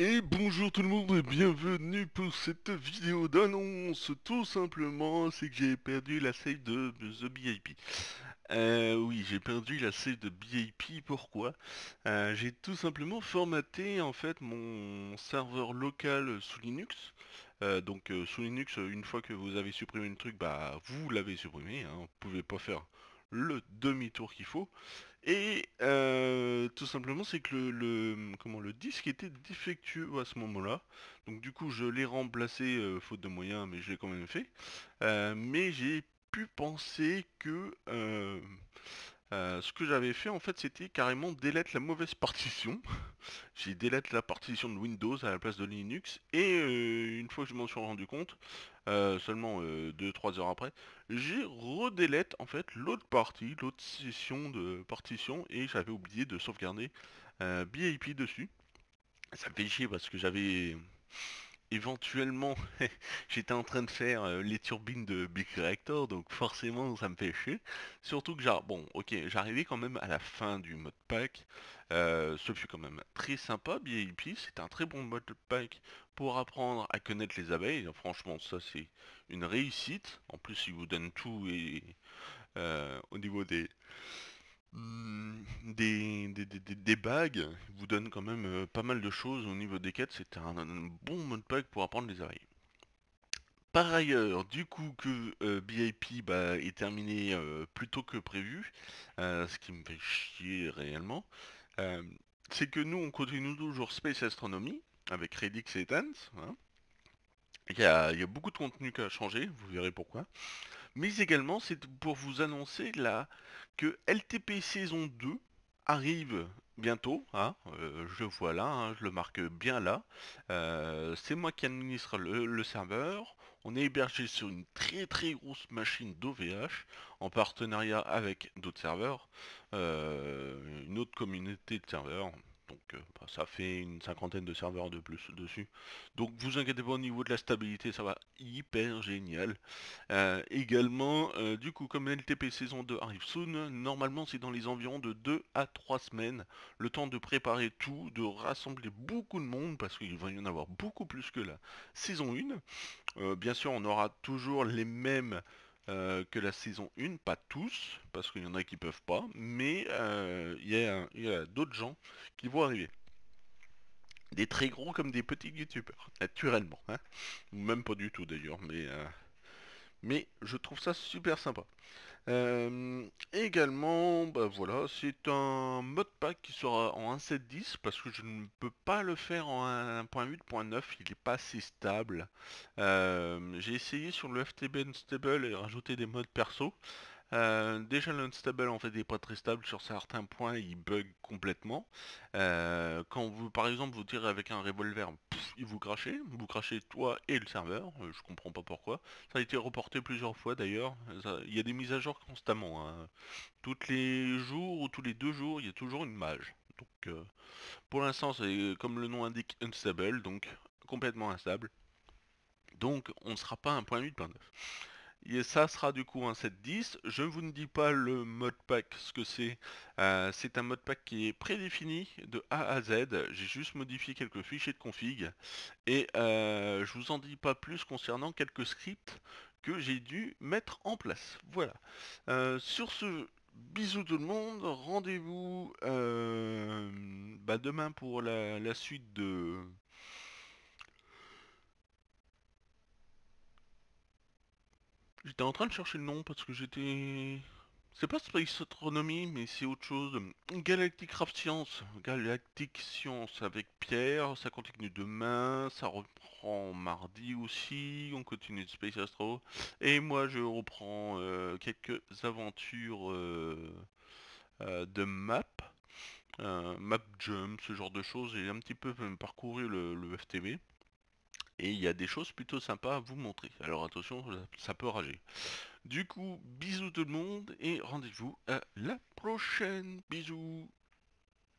Et bonjour tout le monde et bienvenue pour cette vidéo d'annonce. Tout simplement, c'est que j'ai perdu la save de The BIP. Euh, oui, j'ai perdu la save de BIP, pourquoi euh, J'ai tout simplement formaté en fait mon serveur local sous Linux. Euh, donc sous Linux, une fois que vous avez supprimé le truc, bah vous l'avez supprimé, On hein. vous pouvez pas faire le demi-tour qu'il faut. Et euh, tout simplement, c'est que le, comment, le disque était défectueux à ce moment-là. Donc du coup, je l'ai remplacé, euh, faute de moyens, mais je l'ai quand même fait. Euh, mais j'ai pu penser que euh, ce que j'avais fait en fait c'était carrément délète la mauvaise partition. J'ai délète la partition de Windows à la place de Linux et euh, une fois que je m'en suis rendu compte, euh, seulement 2-3 heures après, j'ai redélète en fait l'autre partie, l'autre session de partition et j'avais oublié de sauvegarder BIP dessus. Ça me fait chier parce que j'avais éventuellement, j'étais en train de faire euh, les turbines de Big Reactor, donc forcément ça me fait chier. Surtout que bon, ok, j'arrivais quand même à la fin du mode pack. Euh, ce fut quand même très sympa, BIP c'est un très bon mode pack pour apprendre à connaître les abeilles. Franchement, ça c'est une réussite. En plus, il vous donne tout et euh, au niveau des Mmh, des, des, bagues vous donne quand même euh, pas mal de choses au niveau des quêtes, c'est un, bon mode pack pour apprendre les oreilles. Par ailleurs, du coup que euh, BIP bah, est terminé euh, plus tôt que prévu, ce qui me fait chier réellement, c'est que nous on continue toujours Space Astronomy avec Redix et Tens. Il y, a, beaucoup de contenu qui a changé, vous verrez pourquoi. Mais également, c'est pour vous annoncer là que LTP saison 2 arrive bientôt. Hein, euh, je vois là, hein, je le marque bien là. Euh, c'est moi qui administre le, serveur. On est hébergé sur une très très grosse machine d'OVH en partenariat avec d'autres serveurs, euh, une autre communauté de serveurs, bah, ça fait une cinquantaine de serveurs de plus dessus. Donc vous inquiétez pas au niveau de la stabilité, ça va hyper génial. Euh, également, euh, du coup, comme LTP saison 2 arrive soon, normalement c'est dans les environs de 2 à 3 semaines, le temps de préparer tout, de rassembler beaucoup de monde, parce qu'il va y en avoir beaucoup plus que la saison 1. Euh, bien sûr, on aura toujours les mêmes... Euh, que la saison 1, pas tous, parce qu'il y en a qui peuvent pas, mais euh, il y a, d'autres gens qui vont arriver. Des très gros comme des petits youtubeurs, naturellement. Hein. Même pas du tout d'ailleurs, mais, euh, mais je trouve ça super sympa. Euh, également, bah voilà, c'est un mode pack qui sera en 1.7.10 parce que je ne peux pas le faire en 1.8.9, il n'est pas assez stable. Euh, j'ai essayé sur le FTB Unstable et rajouter des modes perso. Euh, déjà l'unstable en fait n'est pas très stable sur certains points, il bug complètement. Euh, quand vous par exemple vous tirez avec un revolver, vous crachez, vous crachez toi et le serveur, euh, je comprends pas pourquoi. Ça a été reporté plusieurs fois d'ailleurs, il y a des mises à jour constamment. Hein. tous les jours ou tous les deux jours, il y a toujours une mage. Donc euh, pour l'instant c'est comme le nom indique unstable, donc complètement instable. Donc on ne sera pas un point 8.9. Et ça sera du coup un 7-10. Je ne vous ne dis pas le mode pack, ce que c'est. Euh, c'est un mode pack qui est prédéfini de A à Z. J'ai juste modifié quelques fichiers de config. Et euh, je vous en dis pas plus concernant quelques scripts que j'ai dû mettre en place. Voilà. Euh, sur ce, bisous tout le monde. Rendez-vous euh, bah, demain pour la suite de... J'étais en train de chercher le nom parce que j'étais... C'est pas Space Astronomy, mais c'est autre chose. Galactic Craft Science. Galactic Science avec Pierre. Ça continue demain. Ça reprend mardi aussi. On continue de Space Astro. Et moi, je reprends euh, quelques aventures euh, euh, de map. map jump, ce genre de choses. J'ai un petit peu parcouru le, le FTB et il y a des choses plutôt sympas à vous montrer. Alors attention, ça peut rager. Du coup, bisous tout le monde et rendez-vous à la prochaine. Bisous